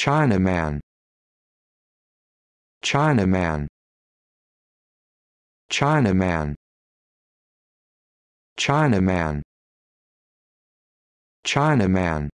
Chinaman Chinaman Chinaman Chinaman Chinaman